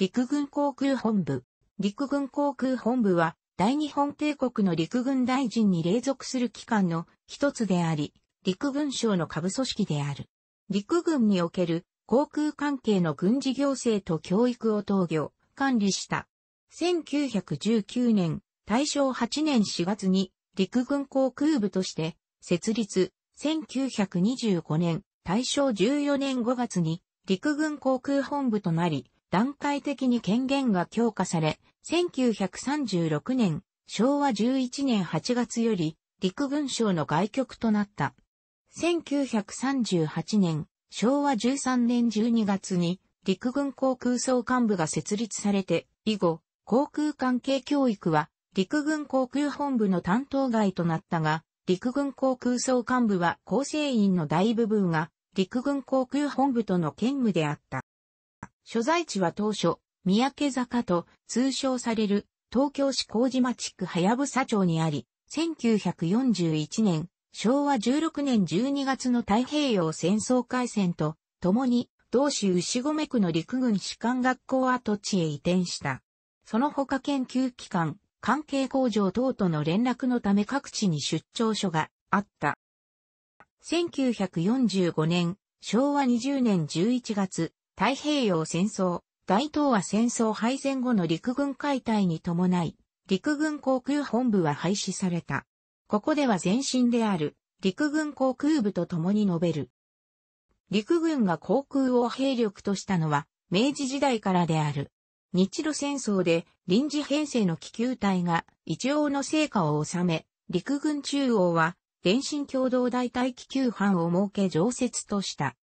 陸軍航空本部。陸軍航空本部は、大日本帝国の陸軍大臣に隷属する機関の一つであり、陸軍省の下部組織である。陸軍における航空関係の軍事行政と教育を統御、管理した。1919年、大正8年4月に陸軍航空部として設立。1925年、大正14年5月に陸軍航空本部となり、段階的に権限が強化され、1936年、昭和11年8月より、陸軍省の外局となった。1938年、昭和13年12月に、陸軍航空総幹部が設立されて、以後、航空関係教育は、陸軍航空本部の担当外となったが、陸軍航空総幹部は構成員の大部分が、陸軍航空本部との兼務であった。所在地は当初、三宅坂と通称される東京市麹町区早草町にあり、1941年、昭和16年12月の太平洋戦争開戦と、共に、同市牛込区の陸軍士官学校跡地へ移転した。その他研究機関、関係工場等との連絡のため各地に出張所があった。1945年、昭和20年11月、太平洋戦争、大東亜戦争敗戦後の陸軍解体に伴い、陸軍航空本部は廃止された。ここでは前身である陸軍航空部と共に述べる。陸軍が航空を兵力としたのは明治時代からである。日露戦争で臨時編成の気球隊が一応の成果を収め、陸軍中央は電信共同大隊気球班を設け常設とした。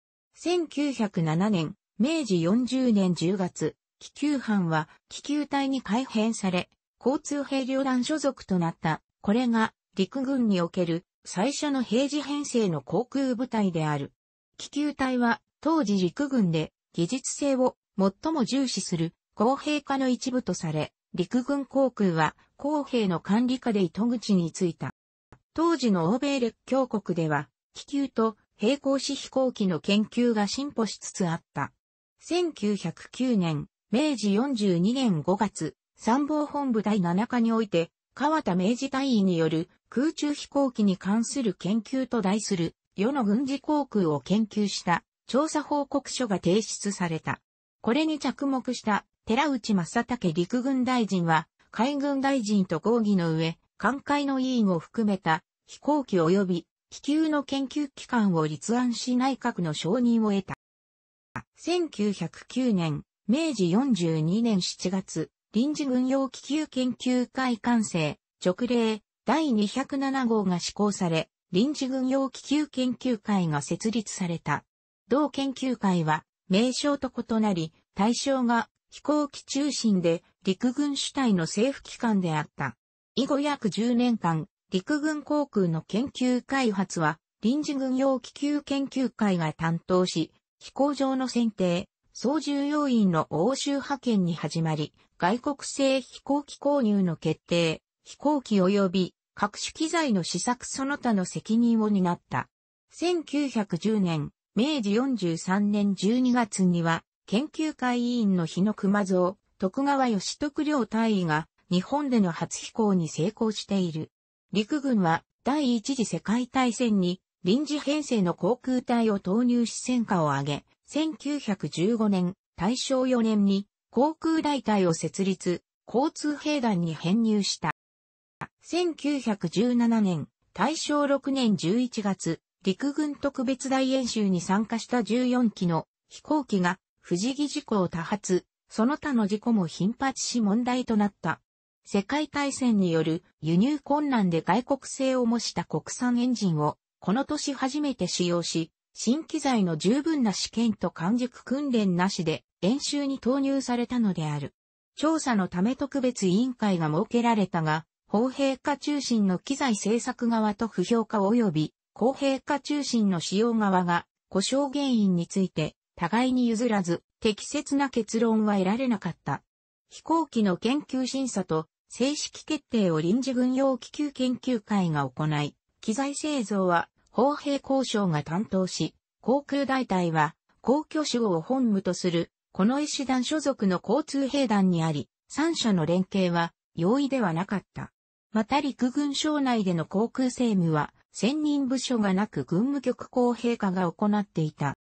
1907年、明治40年10月、気球班は気球隊に改編され、交通兵旅団所属となった。これが陸軍における最初の平時編成の航空部隊である。気球隊は当時陸軍で技術性を最も重視する公平化の一部とされ、陸軍航空は公平の管理下で糸口についた。当時の欧米列強国では気球と並行し飛行機の研究が進歩しつつあった。1909年、明治42年5月、参謀本部第7課において、川田明治大員による空中飛行機に関する研究と題する、世の軍事航空を研究した調査報告書が提出された。これに着目した寺内正武陸軍大臣は、海軍大臣と合議の上、艦海の委員を含めた飛行機及び気球の研究機関を立案し内閣の承認を得た。1909年、明治42年7月、臨時軍用気球研究会完成、直令、第207号が施行され、臨時軍用気球研究会が設立された。同研究会は、名称と異なり、対象が飛行機中心で陸軍主体の政府機関であった。以後約10年間、陸軍航空の研究開発は、臨時軍用気球研究会が担当し、飛行場の選定、総従要員の欧州派遣に始まり、外国製飛行機購入の決定、飛行機及び各種機材の試作その他の責任を担った。1910年、明治43年12月には、研究会委員の日野熊蔵、徳川義徳良大尉が、日本での初飛行に成功している。陸軍は、第一次世界大戦に、臨時編成の航空隊を投入し戦果を上げ、1915年、大正4年に航空大隊を設立、交通兵団に編入した。1917年、大正6年11月、陸軍特別大演習に参加した14機の飛行機が不時着事故を多発、その他の事故も頻発し問題となった。世界大戦による輸入困難で外国製を模した国産エンジンをこの年初めて使用し、新機材の十分な試験と完熟訓練なしで演習に投入されたのである。調査のため特別委員会が設けられたが、法陛下中心の機材製作側と不評価及び公平化中心の使用側が故障原因について互いに譲らず適切な結論は得られなかった。飛行機の研究審査と正式決定を臨時軍用気球研究会が行い、機材製造は砲兵交渉が担当し、航空大隊は、皇居守護を本務とする、この一師団所属の交通兵団にあり、三者の連携は容易ではなかった。また陸軍省内での航空政務は、専任部署がなく軍務局公平課が行っていた。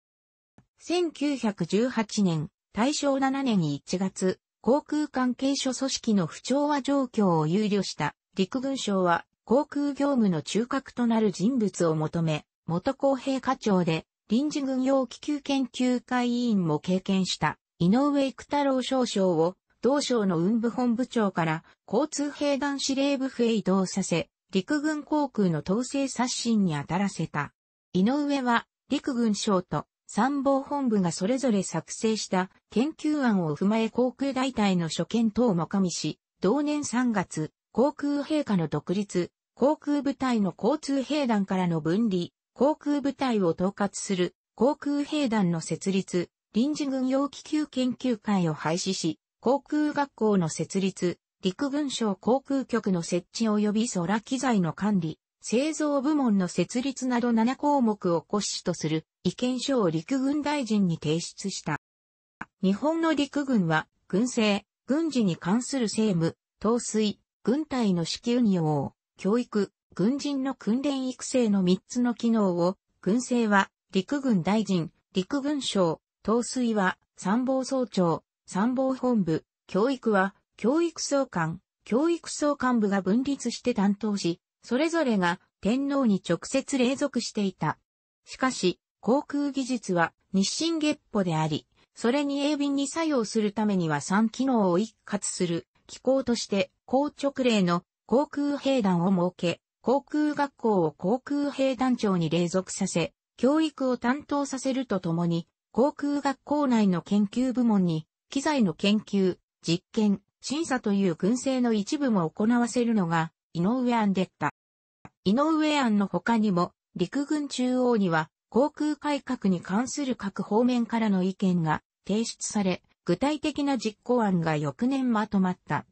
1918年、大正7年1月、航空関係所組織の不調和状況を憂慮した陸軍省は航空業務の中核となる人物を求め、元公平課長で臨時軍用気球研究会委員も経験した井上育太郎少将を同省の運部本部長から交通兵団司令部府へ移動させ、陸軍航空の統制刷新に当たらせた。井上は陸軍省と参謀本部がそれぞれ作成した研究案を踏まえ航空大隊の所見等も加味し、同年3月、航空陛下の独立、航空部隊の交通兵団からの分離、航空部隊を統括する航空兵団の設立、臨時軍用気球研究会を廃止し、航空学校の設立、陸軍省航空局の設置及び空機材の管理、製造部門の設立など7項目を骨子とする意見書を陸軍大臣に提出した。日本の陸軍は、軍政、軍事に関する政務、統帥、軍隊の支給に応、教育、軍人の訓練育成の3つの機能を、軍政は陸軍大臣、陸軍省、統帥は参謀総長、参謀本部、教育は教育総監、教育総監部が分立して担当し、それぞれが天皇に直接隷属していた。しかし、航空技術は日進月歩であり、それに鋭敏に作用するためには3機能を一括する機構として、硬直令の航空兵団を設け、航空学校を航空兵団長に隷属させ、教育を担当させるとともに、航空学校内の研究部門に、機材の研究、実験、審査という軍政の一部も行わせるのが、井上案でった。井上案の他にも、陸軍中央には、航空改革に関する各方面からの意見が提出され、具体的な実行案が翌年まとまった。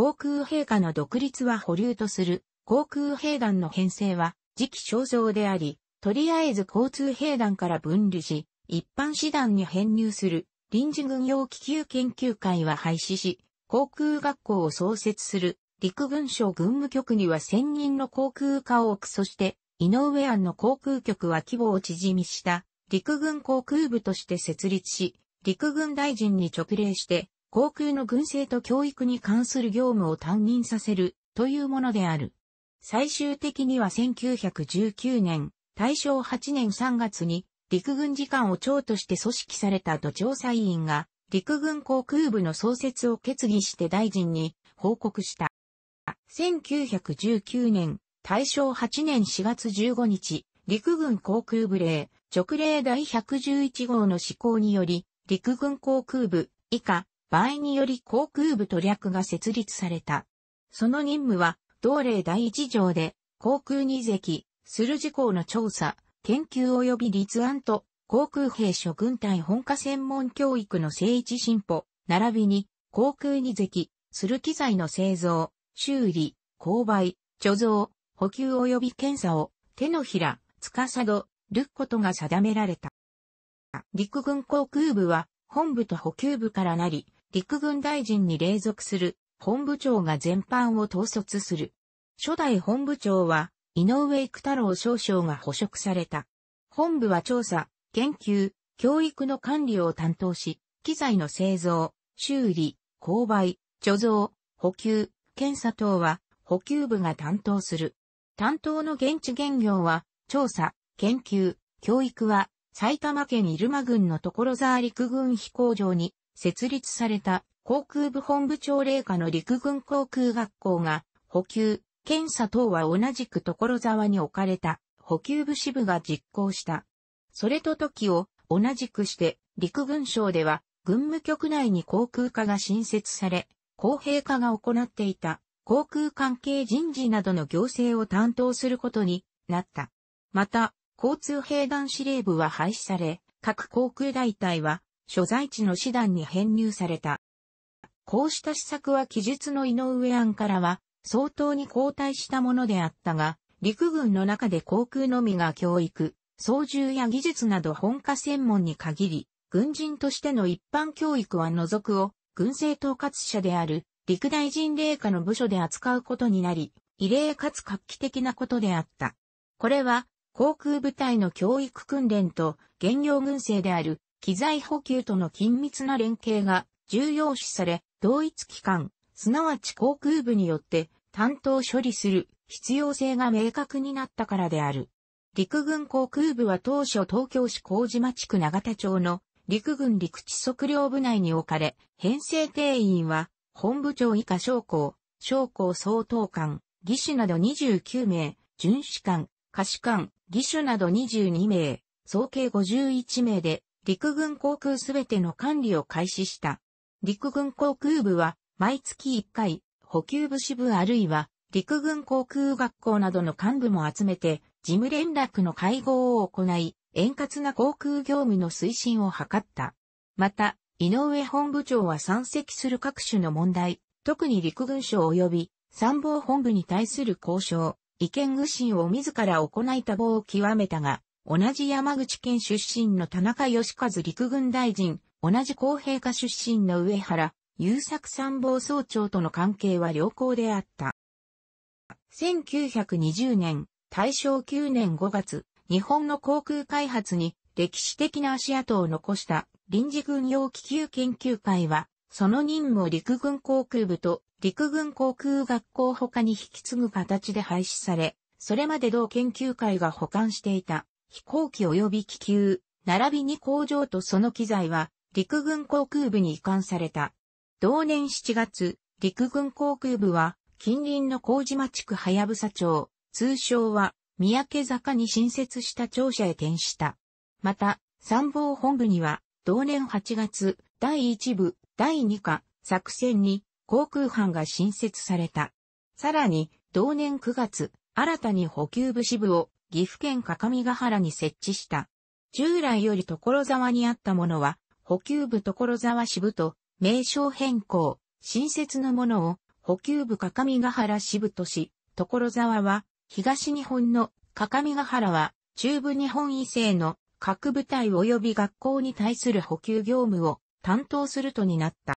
航空兵科の独立は保留とする、航空兵団の編成は、時期尚早であり、とりあえず交通兵団から分離し、一般師団に編入する、臨時軍用気球研究会は廃止し、航空学校を創設する、陸軍省軍務局には専任の航空科を置くそして、井上庵の航空局は規模を縮みした、陸軍航空部として設立し、陸軍大臣に直令して、航空の軍政と教育に関する業務を担任させるというものである。最終的には1919年、大正8年3月に陸軍次官を長として組織された土調査委員が陸軍航空部の創設を決議して大臣に報告した。1919年、大正8年4月15日、陸軍航空部令、直令第111号の施行により、陸軍航空部以下場合により航空部と略が設立された。その任務は、同例第一条で、航空二席、する事項の調査、研究及び立案と、航空兵諸軍隊本科専門教育の聖一進歩、並びに、航空二席、する機材の製造、修理、購買、貯蔵、補給及び検査を、手のひら、つかさど、ることが定められた。陸軍航空部は、本部と補給部からなり、陸軍大臣に隷属する本部長が全般を統率する。初代本部長は井上育太郎少将が捕食された。本部は調査、研究、教育の管理を担当し、機材の製造、修理、購買、貯蔵、補給、検査等は補給部が担当する。担当の現地現業は調査、研究、教育は埼玉県入間郡の所沢陸軍飛行場に設立された航空部本部長令下の陸軍航空学校が補給、検査等は同じく所沢に置かれた補給部支部が実行した。それと時を同じくして陸軍省では軍務局内に航空課が新設され、公平化が行っていた航空関係人事などの行政を担当することになった。また、交通兵団司令部は廃止され、各航空大隊は所在地の師団に編入された。こうした施策は記述の井上案からは相当に後退したものであったが、陸軍の中で航空のみが教育、操縦や技術など本科専門に限り、軍人としての一般教育は除くを、軍政統括者である、陸大臣令下の部署で扱うことになり、異例かつ画期的なことであった。これは、航空部隊の教育訓練と、現業軍政である、機材補給との緊密な連携が重要視され、同一機関、すなわち航空部によって担当処理する必要性が明確になったからである。陸軍航空部は当初東京市麹町区長田町の陸軍陸地測量部内に置かれ、編成定員は本部長以下将校、将校総統官、技師など29名、巡視官、下士官、技師など22名、総計51名で陸軍航空すべての管理を開始した。陸軍航空部は、毎月1回、補給部支部あるいは、陸軍航空学校などの幹部も集めて、事務連絡の会合を行い、円滑な航空業務の推進を図った。また、井上本部長は山積する各種の問題、特に陸軍省及び参謀本部に対する交渉、意見具信を自ら行いた棒を極めたが、同じ山口県出身の田中義和陸軍大臣、同じ公平家出身の上原、優作参謀総長との関係は良好であった。1920年、大正9年5月、日本の航空開発に歴史的な足跡を残した臨時軍用気球研究会は、その任務を陸軍航空部と陸軍航空学校他に引き継ぐ形で廃止され、それまで同研究会が保管していた飛行機及び気球、並びに工場とその機材は、陸軍航空部に移管された。同年7月、陸軍航空部は、近隣の麹島地区はやぶさ町、通称は、三宅坂に新設した庁舎へ転した。また、参謀本部には、同年8月、第1部、第2課、作戦に、航空班が新設された。さらに、同年9月、新たに補給部支部を岐阜県各務原に設置した。従来より所沢にあったものは、補給部所沢支部と名称変更、新設のものを補給部各務原支部とし、所沢は東日本の各務原は中部日本異性の各部隊及び学校に対する補給業務を担当するとになった。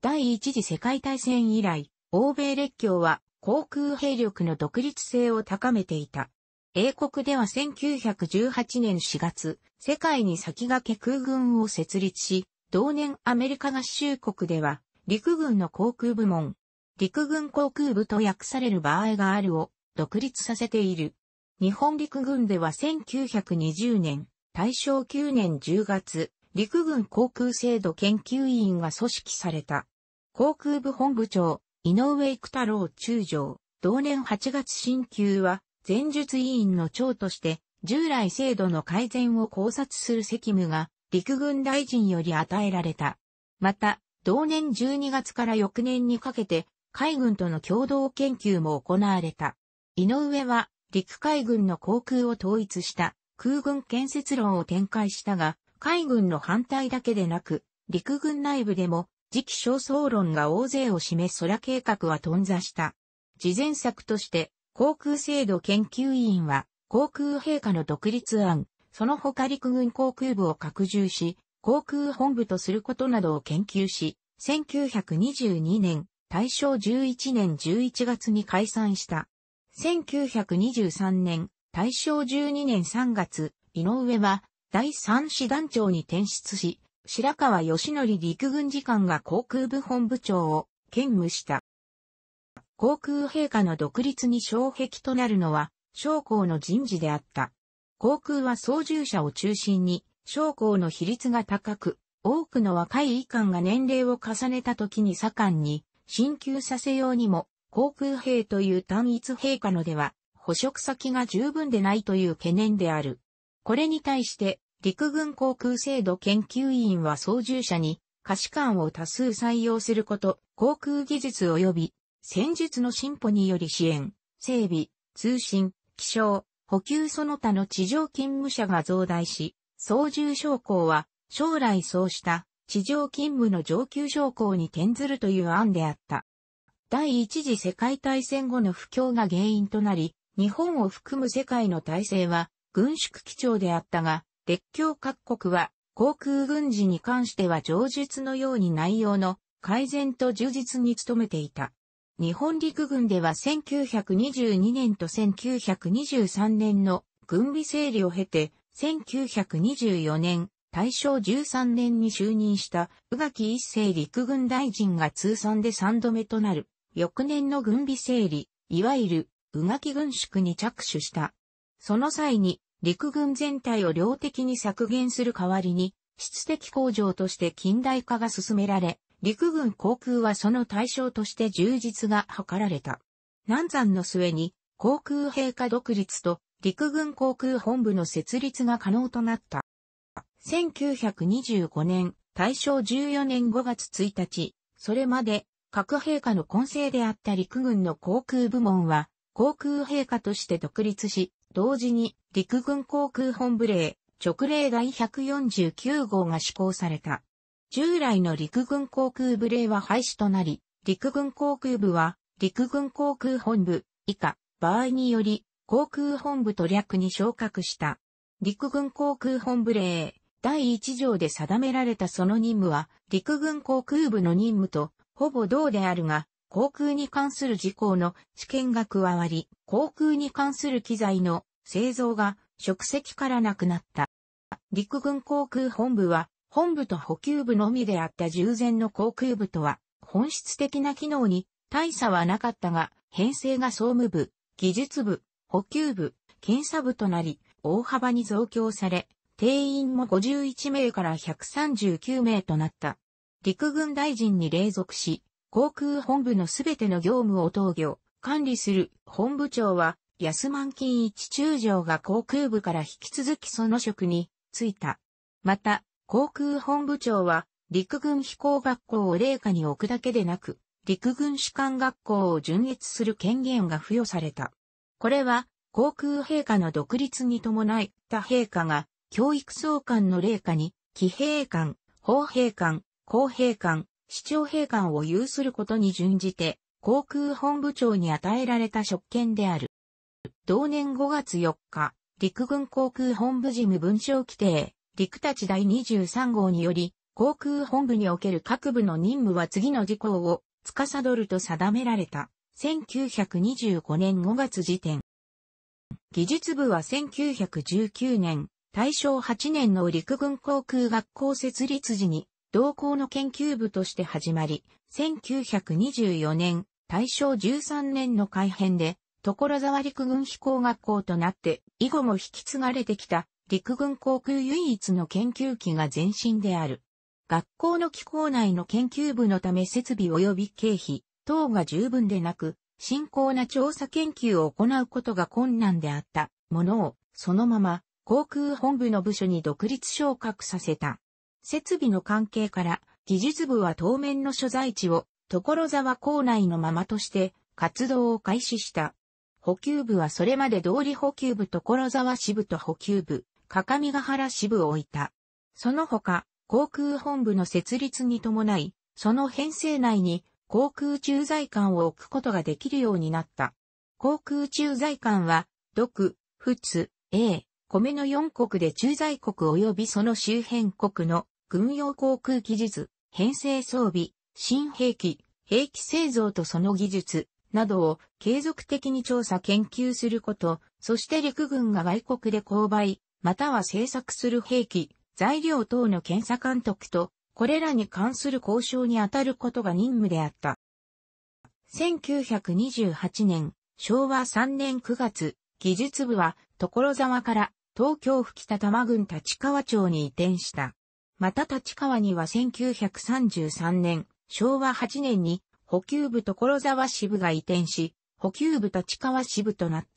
第一次世界大戦以来、欧米列強は航空兵力の独立性を高めていた。英国では1918年4月、世界に先駆け空軍を設立し、同年アメリカ合衆国では、陸軍の航空部門、陸軍航空部と訳される場合があるを独立させている。日本陸軍では1920年、大正9年10月、陸軍航空制度研究委員が組織された。航空部本部長、井上育太郎中将、同年8月新級は、前述委員の長として、従来制度の改善を考察する責務が、陸軍大臣より与えられた。また、同年12月から翌年にかけて、海軍との共同研究も行われた。井上は、陸海軍の航空を統一した空軍建設論を展開したが、海軍の反対だけでなく、陸軍内部でも次期焦燥論が大勢を示す空計画は頓挫した。事前策として、航空制度研究員は、航空陛下の独立案、その他陸軍航空部を拡充し、航空本部とすることなどを研究し、1922年、大正11年11月に解散した。1923年、大正12年3月、井上は、第三師団長に転出し、白川義則陸軍次官が航空部本部長を兼務した。航空陛下の独立に障壁となるのは、将校の人事であった。航空は操縦者を中心に、将校の比率が高く、多くの若い医官が年齢を重ねた時に左官に、進級させようにも、航空兵という単一陛下のでは、捕食先が十分でないという懸念である。これに対して、陸軍航空制度研究員は操縦者に、可視官を多数採用すること、航空技術及び戦術の進歩により支援、整備、通信、気象、補給その他の地上勤務者が増大し、操縦将校は将来そうした地上勤務の上級将校に転ずるという案であった。第一次世界大戦後の不況が原因となり、日本を含む世界の体制は軍縮基調であったが、列強各国は航空軍事に関しては上述のように内容の改善と充実に努めていた。日本陸軍では1922年と1923年の軍備整理を経て、1924年、大正13年に就任した宇垣一世陸軍大臣が通算で3度目となる、翌年の軍備整理、いわゆる宇垣軍縮に着手した。その際に、陸軍全体を量的に削減する代わりに、質的向上として近代化が進められ、陸軍航空はその対象として充実が図られた。南山の末に航空兵科独立と陸軍航空本部の設立が可能となった。1925年、大正14年5月1日、それまで各兵科の根性であった陸軍の航空部門は航空兵科として独立し、同時に陸軍航空本部令直令第149号が施行された。従来の陸軍航空部令は廃止となり、陸軍航空部は、陸軍航空本部、以下、場合により、航空本部と略に昇格した。陸軍航空本部令、第1条で定められたその任務は、陸軍航空部の任務と、ほぼ同であるが、航空に関する事項の試験が加わり、航空に関する機材の製造が職責からなくなった。陸軍航空本部は本部と補給部のみであった従前の航空部とは、本質的な機能に大差はなかったが、編成が総務部、技術部、補給部、検査部となり、大幅に増強され、定員も51名から139名となった。陸軍大臣に隷属し、航空本部のすべての業務を統御、管理する本部長は、安満金一中将が航空部から引き続きその職に就いた。また、航空本部長は、陸軍飛行学校を霊下に置くだけでなく、陸軍士官学校を順越する権限が付与された。これは、航空陛下の独立に伴い、他陛下が、教育総監の霊下に、騎兵官、法兵官、公兵官、市長兵官を有することに準じて、航空本部長に与えられた職権である。同年5月4日、陸軍航空本部事務文書規定、陸たち第23号により、航空本部における各部の任務は次の事項を司ると定められた。1925年5月時点。技術部は1919年、大正8年の陸軍航空学校設立時に、同校の研究部として始まり、1924年、大正13年の改編で、所沢陸軍飛行学校となって、以後も引き継がれてきた陸軍航空唯一の研究機が前身である。学校の機構内の研究部のため設備及び経費等が十分でなく、深刻な調査研究を行うことが困難であったものを、そのまま航空本部の部署に独立昇格させた。設備の関係から、技術部は当面の所在地を所沢校内のままとして活動を開始した。補給部はそれまで通り補給部所沢支部と補給部、各務原支部を置いた。その他、航空本部の設立に伴い、その編成内に航空駐在官を置くことができるようになった。航空駐在官は、独、仏、英、米の4国で駐在国及びその周辺国の軍用航空技術、編成装備、新兵器、兵器製造とその技術などを継続的に調査研究すること、そして陸軍が外国で購買、または製作する兵器、材料等の検査監督と、これらに関する交渉に当たることが任務であった。1928年、昭和3年9月、技術部は所沢から東京吹田多摩郡立川町に移転した。また立川には1933年、昭和8年に補給部所沢支部が移転し、補給部立川支部となった。。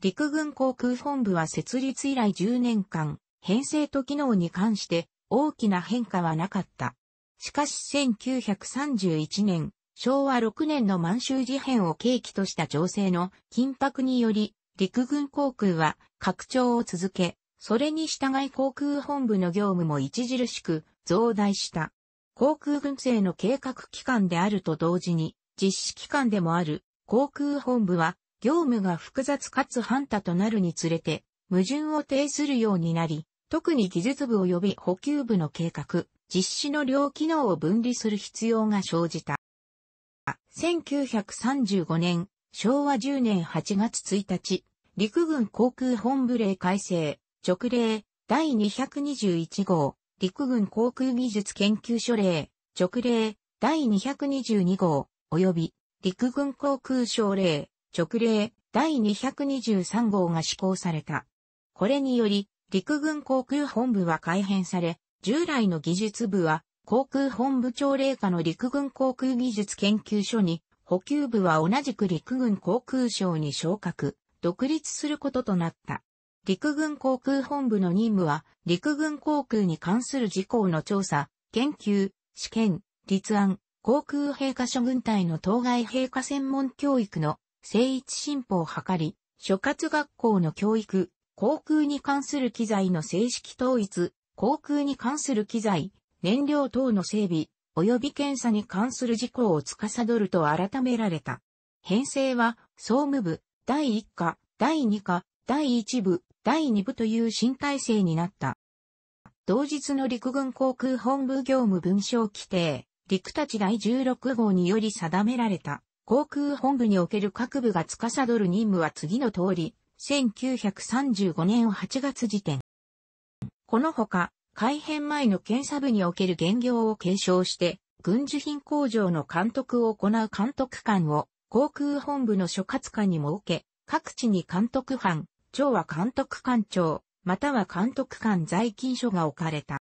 陸軍航空本部は設立以来10年間、編成と機能に関して大きな変化はなかった。しかし1931年、昭和6年の満州事変を契機とした情勢の緊迫により、陸軍航空は拡張を続け、それに従い航空本部の業務も著しく増大した。航空軍政の計画機関であると同時に、実施機関でもある航空本部は業務が複雑かつ反多となるにつれて、矛盾を呈するようになり、特に技術部及び補給部の計画、実施の両機能を分離する必要が生じた。1935年、昭和10年8月1日、陸軍航空本部令改正、直令、第221号、陸軍航空技術研究所令、直令、第222号、及び、陸軍航空省令、直令第223号が施行された。これにより、陸軍航空本部は改編され、従来の技術部は、航空本部長令下の陸軍航空技術研究所に、補給部は同じく陸軍航空省に昇格、独立することとなった。陸軍航空本部の任務は、陸軍航空に関する事項の調査、研究、試験、立案、航空陛下諸軍隊の当該陛下専門教育の精一進歩を図り、諸葛学校の教育、航空に関する機材の正式統一、航空に関する機材、燃料等の整備、及び検査に関する事項を司ると改められた。編成は、総務部、第1課、第2課、第1部、第2部という新体制になった。同日の陸軍航空本部業務文書規定、陸たち第16号により定められた。航空本部における各部が司る任務は次の通り、1935年8月時点。このほか、改編前の検査部における現業を継承して、軍需品工場の監督を行う監督官を航空本部の所轄官に設け、各地に監督班、長は監督官長、または監督官在勤所が置かれた。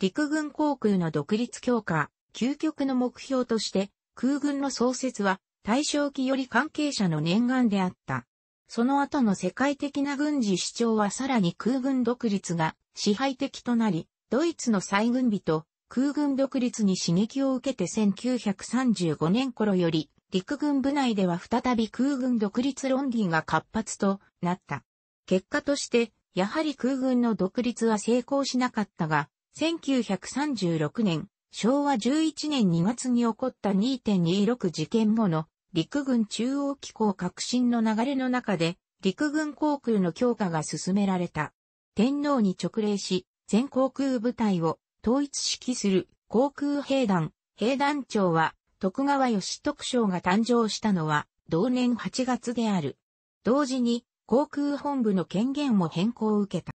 陸軍航空の独立強化、究極の目標として、空軍の創設は大正期より関係者の念願であった。その後の世界的な軍事主張はさらに空軍独立が支配的となり、ドイツの再軍備と空軍独立に刺激を受けて1935年頃より陸軍部内では再び空軍独立論議が活発となった。結果として、やはり空軍の独立は成功しなかったが、1936年、昭和11年2月に起こった2.26事件後の陸軍中央機構革新の流れの中で陸軍航空の強化が進められた。天皇に直令し、全航空部隊を統一指揮する航空兵団、兵団長は徳川義徳省が誕生したのは同年8月である。同時に航空本部の権限も変更を受けた。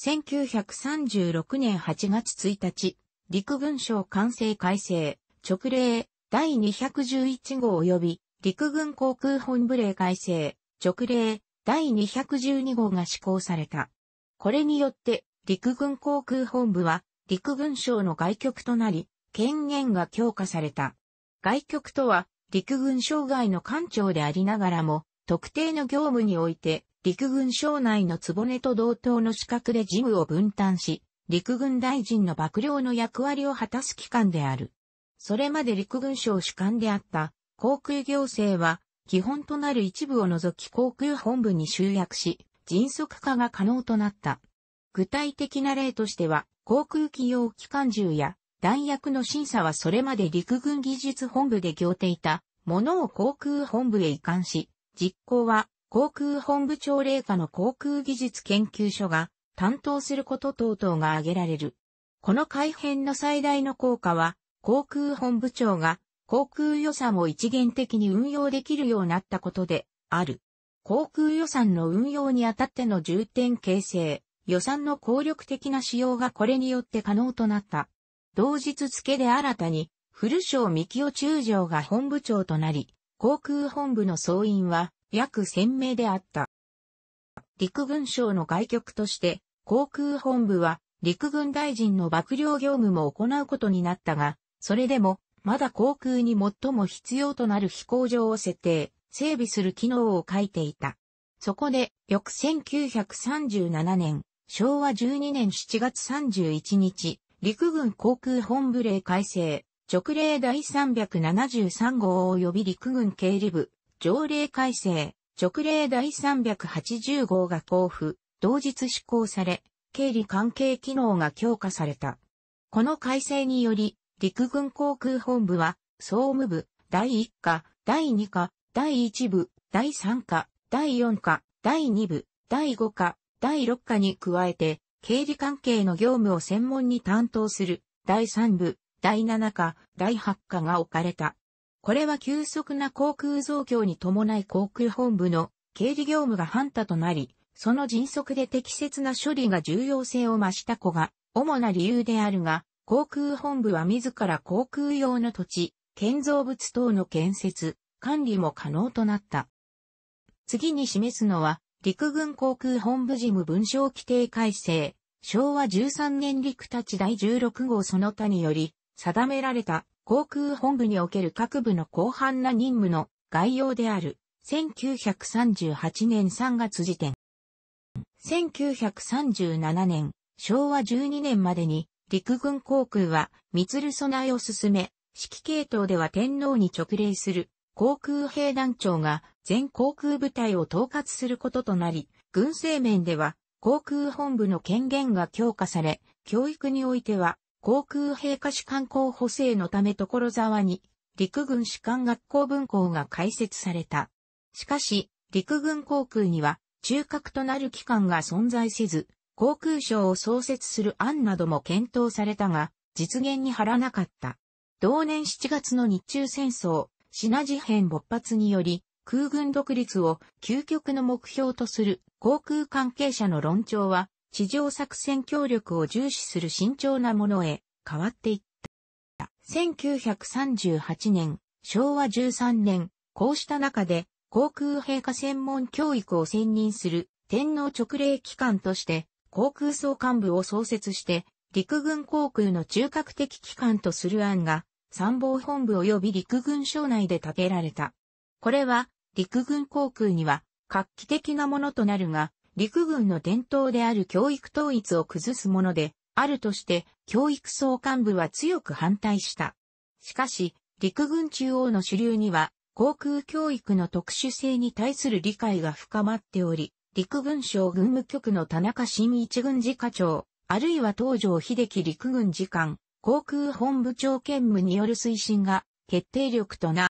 1936年8月1日、陸軍省完成改正、直令、第211号及び、陸軍航空本部令改正、直令、第212号が施行された。これによって、陸軍航空本部は、陸軍省の外局となり、権限が強化された。外局とは、陸軍省外の官庁でありながらも、特定の業務において、陸軍省内のつぼねと同等の資格で事務を分担し、陸軍大臣の幕僚の役割を果たす機関である。それまで陸軍省主管であった航空行政は基本となる一部を除き航空本部に集約し、迅速化が可能となった。具体的な例としては、航空機用機関銃や弾薬の審査はそれまで陸軍技術本部で行っていたものを航空本部へ移管し、実行は航空本部朝令下の航空技術研究所が担当すること等々が挙げられる。この改編の最大の効果は、航空本部長が航空予算を一元的に運用できるようになったことである。航空予算の運用にあたっての重点形成、予算の効力的な使用がこれによって可能となった。同日付で新たに、古章三清中将が本部長となり、航空本部の総員は約1000名であった。陸軍省の外局として、航空本部は陸軍大臣の幕僚業務も行うことになったが、それでも、まだ航空に最も必要となる飛行場を設定、整備する機能を書いていた。そこで、翌1937年、昭和12年7月31日、陸軍航空本部令改正、直令第373号及び陸軍経理部、条例改正、直令第380号が交付、同日施行され、経理関係機能が強化された。この改正により、陸軍航空本部は、総務部、第1課、第2課、第1部、第3課、第4課、第2部、第5課、第6課に加えて、経理関係の業務を専門に担当する、第3部、第7課、第8課が置かれた。これは急速な航空増強に伴い航空本部の経理業務が反多となり、その迅速で適切な処理が重要性を増した子が主な理由であるが、航空本部は自ら航空用の土地、建造物等の建設、管理も可能となった。次に示すのは、陸軍航空本部事務文書規定改正、昭和13年陸立第16号その他により定められた航空本部における各部の広範な任務の概要である、1938年3月時点。1937年、昭和12年までに、陸軍航空は、密つ備えを進め、指揮系統では天皇に直令する、航空兵団長が全航空部隊を統括することとなり、軍政面では、航空本部の権限が強化され、教育においては、航空兵科士官候補正のため所沢に陸軍士官学校分校が開設された。しかし、陸軍航空には中核となる機関が存在せず、航空省を創設する案なども検討されたが、実現に張らなかった。同年7月の日中戦争、シナ事変勃発により、空軍独立を究極の目標とする航空関係者の論調は地上作戦協力を重視する慎重なものへ変わっていった。1938年、昭和13年、こうした中で航空陛下専門教育を専任する天皇直令機関として航空総幹部を創設して陸軍航空の中核的機関とする案が参謀本部及び陸軍省内で建てられた。これは陸軍航空には画期的なものとなるが、陸軍の伝統である教育統一を崩すもので、あるとして教育総幹部は強く反対した。しかし、陸軍中央の主流には、航空教育の特殊性に対する理解が深まっており、陸軍省軍務局の田中新一軍事課長、あるいは東条秀樹陸軍次官、航空本部長兼務による推進が決定力とな。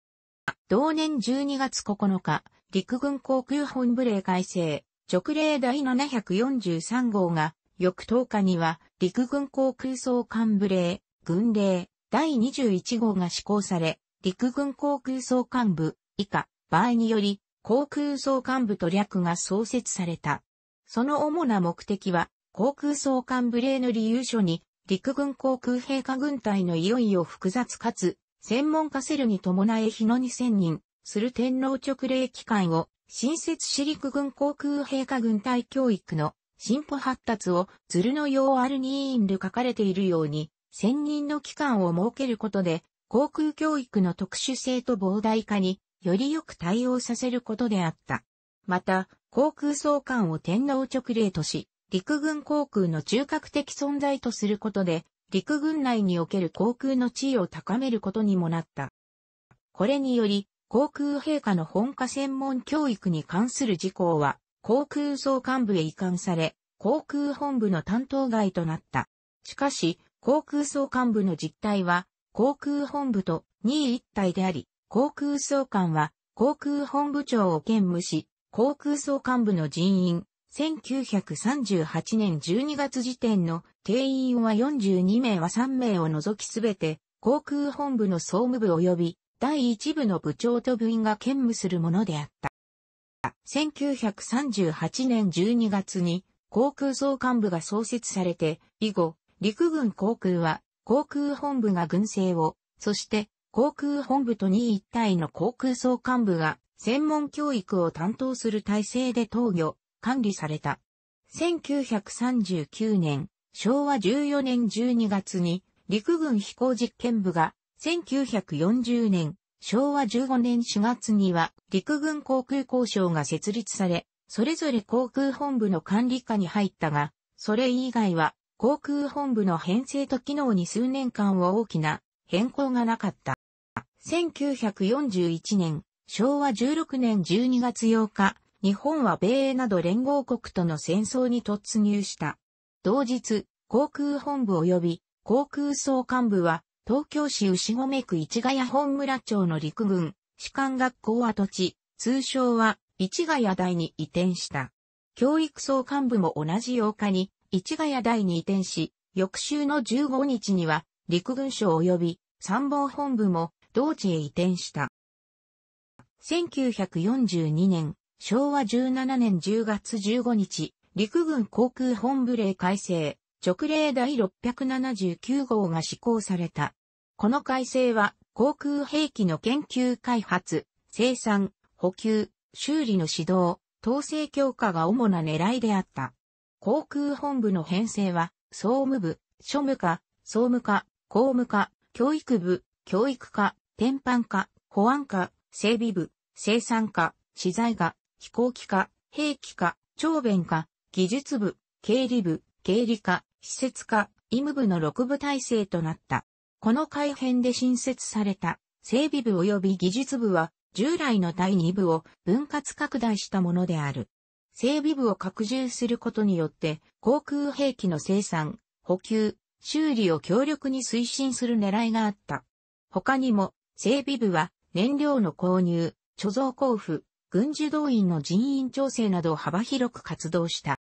同年12月9日、陸軍航空本部令改正、直令第743号が、翌10日には、陸軍航空総監部令、軍令、第21号が施行され、陸軍航空総監部、以下、場合により、航空総監部と略が創設された。その主な目的は、航空総監部令の理由書に、陸軍航空兵下軍隊のいよいよ複雑かつ、専門化せるに伴え日の2000人、する天皇直令機関を新設私陸軍航空兵科軍隊教育の進歩発達を鶴の用あるに委員で書かれているように、専任の機関を設けることで、航空教育の特殊性と膨大化によりよく対応させることであった。また、航空総監を天皇直令とし、陸軍航空の中核的存在とすることで、陸軍内における航空の地位を高めることにもなった。これにより、航空陛下の本科専門教育に関する事項は、航空総監部へ移管され、航空本部の担当外となった。しかし、航空総監部の実態は、航空本部と任一体であり、航空総監は、航空本部長を兼務し、航空総監部の人員、1938年12月時点の定員は42名は3名を除きすべて、航空本部の総務部及び第一部の部長と部員が兼務するものであった。1938年12月に航空総監部が創設されて、以後、陸軍航空は航空本部が軍政を、そして航空本部と2一体の航空総監部が専門教育を担当する体制で投与、管理された。1939年、昭和14年12月に陸軍飛行実験部が1940年、昭和15年4月には陸軍航空交渉が設立され、それぞれ航空本部の管理下に入ったが、それ以外は航空本部の編成と機能に数年間は大きな変更がなかった。1941年、昭和16年12月8日、日本は米英など連合国との戦争に突入した。同日、航空本部及び航空総幹部は東京市牛込区市ヶ谷本村町の陸軍、士官学校跡地、通称は市ヶ谷台に移転した。教育総幹部も同じ8日に市ヶ谷台に移転し、翌週の15日には陸軍省及び参謀本部も同地へ移転した。1942年、昭和17年10月15日、陸軍航空本部令改正、直令第679号が施行された。この改正は、航空兵器の研究開発、生産、補給、修理の指導、統制強化が主な狙いであった。航空本部の編成は、総務部、庶務課、総務課、公務課、教育部、教育課、転板課、保安課、整備部、生産課、資材課、飛行機課、兵器課、長弁課、技術部、経理部、経理課、施設化、医務部の6部体制となった。この改編で新設された整備部及び技術部は従来の第2部を分割拡大したものである。整備部を拡充することによって航空兵器の生産、補給、修理を強力に推進する狙いがあった。他にも整備部は燃料の購入、貯蔵交付、軍事動員の人員調整などを幅広く活動した。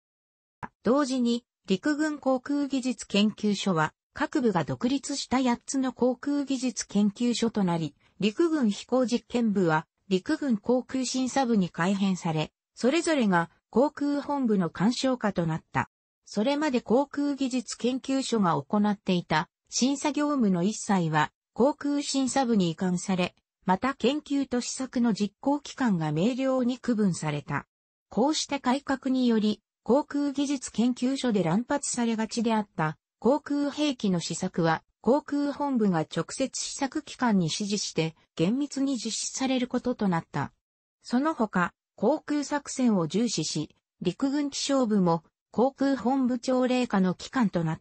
同時に陸軍航空技術研究所は、各部が独立した8つの航空技術研究所となり、陸軍飛行実験部は、陸軍航空審査部に改編され、それぞれが航空本部の干渉下となった。それまで航空技術研究所が行っていた審査業務の一切は航空審査部に移管され、また研究と施策の実行機関が明瞭に区分された。こうした改革により、航空技術研究所で乱発されがちであった航空兵器の試作は航空本部が直接試作機関に指示して厳密に実施されることとなった。その他、航空作戦を重視し、陸軍気象部も航空本部長令下の機関となっ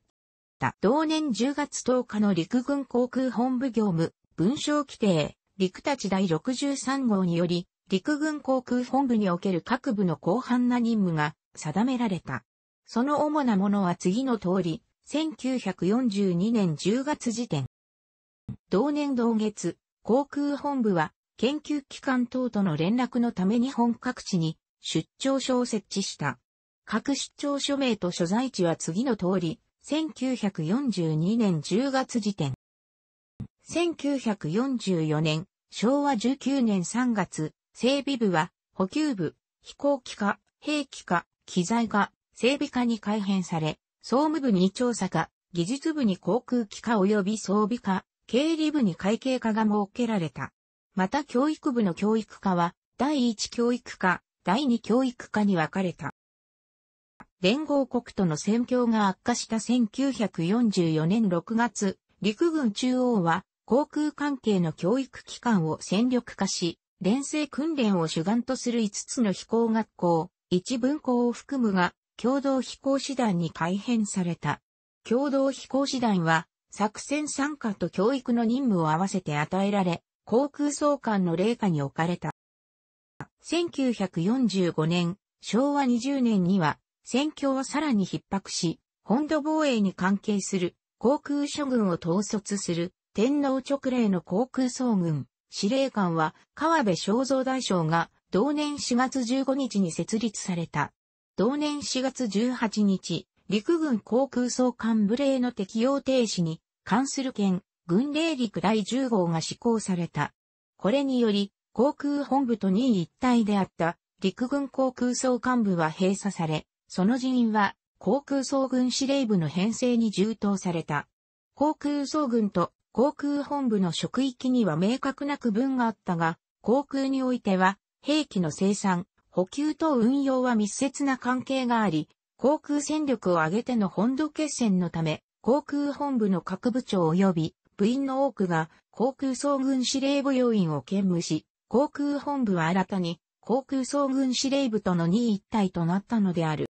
た。同年10月10日の陸軍航空本部業務、文章規定、陸たち第63号により、陸軍航空本部における各部の広範な任務が定められた。その主なものは次の通り、1942年10月時点。同年同月、航空本部は研究機関等との連絡のため日本各地に出張所を設置した。各出張所名と所在地は次の通り、1942年10月時点。1944年、昭和19年3月、整備部は補給部、飛行機科、兵器科、機材が整備課に改編され、総務部に調査課、技術部に航空機課及び装備課、経理部に会計課が設けられた。また教育部の教育課は、第1教育課、第2教育課に分かれた。連合国との戦況が悪化した1944年6月、陸軍中央は航空関係の教育機関を戦力化し、連成訓練を主眼とする5つの飛行学校、一文庫を含むが、共同飛行士団に改編された。共同飛行士団は、作戦参加と教育の任務を合わせて与えられ、航空総監の霊下に置かれた。1945年、昭和20年には、戦況はさらに逼迫し、本土防衛に関係する航空諸軍を統率する天皇直令の航空総軍司令官は河辺正三大将が同年4月15日に設立された。同年4月18日、陸軍航空総監部令の適用停止に関する件、軍令陸第10号が施行された。これにより、航空本部と任意一体であった陸軍航空総監部は閉鎖され、その人員は航空総軍司令部の編成に充当された。航空総軍と航空本部の職域には明確な区分があったが、航空においては兵器の生産、補給と運用は密接な関係があり、航空戦力を上げての本土決戦のため、航空本部の各部長及び部員の多くが航空総軍司令部要員を兼務し、航空本部は新たに航空総軍司令部との2一体となったのである。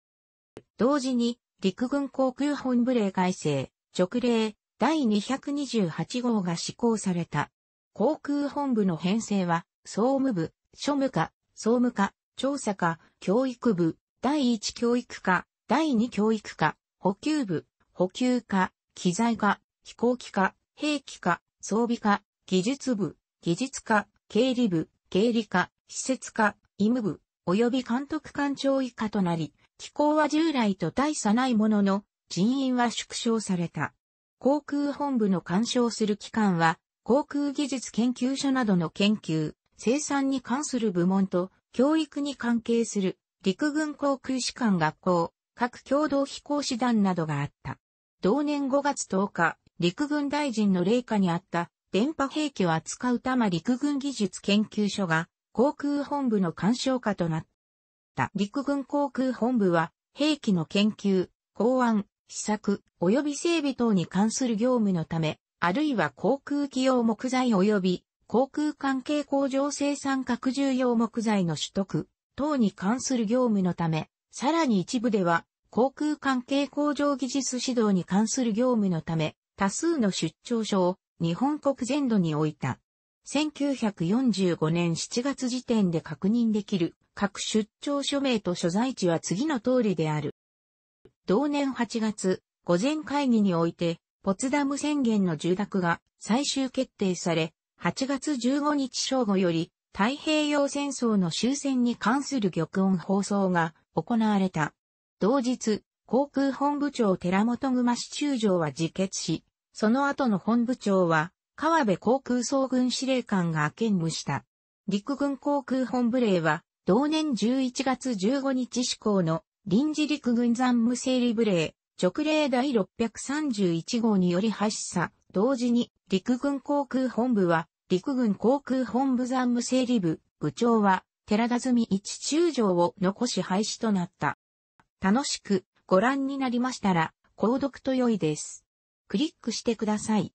同時に陸軍航空本部令改正、直令第228号が施行された。航空本部の編成は総務部、庶務課、総務課、調査課、教育部、第1教育課、第2教育課、補給部、補給課、機材課、飛行機課、兵器課、装備課、技術部、技術課、経理部、経理課、施設課、医務部、及び監督官庁以下となり、機構は従来と大差ないものの、人員は縮小された。航空本部の干渉する機関は、航空技術研究所などの研究、生産に関する部門と教育に関係する陸軍航空士官学校、各共同飛行士団などがあった。同年5月10日、陸軍大臣の霊下にあった電波兵器を扱う多摩陸軍技術研究所が航空本部の干渉下となった。陸軍航空本部は兵器の研究、考案、施策、及び整備等に関する業務のため、あるいは航空機用木材及び航空関係工場生産拡充用木材の取得等に関する業務のため、さらに一部では航空関係工場技術指導に関する業務のため、多数の出張所を日本国全土に置いた。1945年7月時点で確認できる各出張署名と所在地は次の通りである。同年8月、午前会議において、ポツダム宣言の住宅が最終決定され、8月15日正午より太平洋戦争の終戦に関する玉音放送が行われた。同日、航空本部長寺本熊市中将は自決し、その後の本部長は河辺航空総軍司令官が兼務した。陸軍航空本部令は同年11月15日施行の臨時陸軍残務整理部令、直令第631号により発射、同時に陸軍航空本部は陸軍航空本部山務整理部部長は寺田住一中将を残し廃止となった。楽しくご覧になりましたら、購読と良いです。クリックしてください。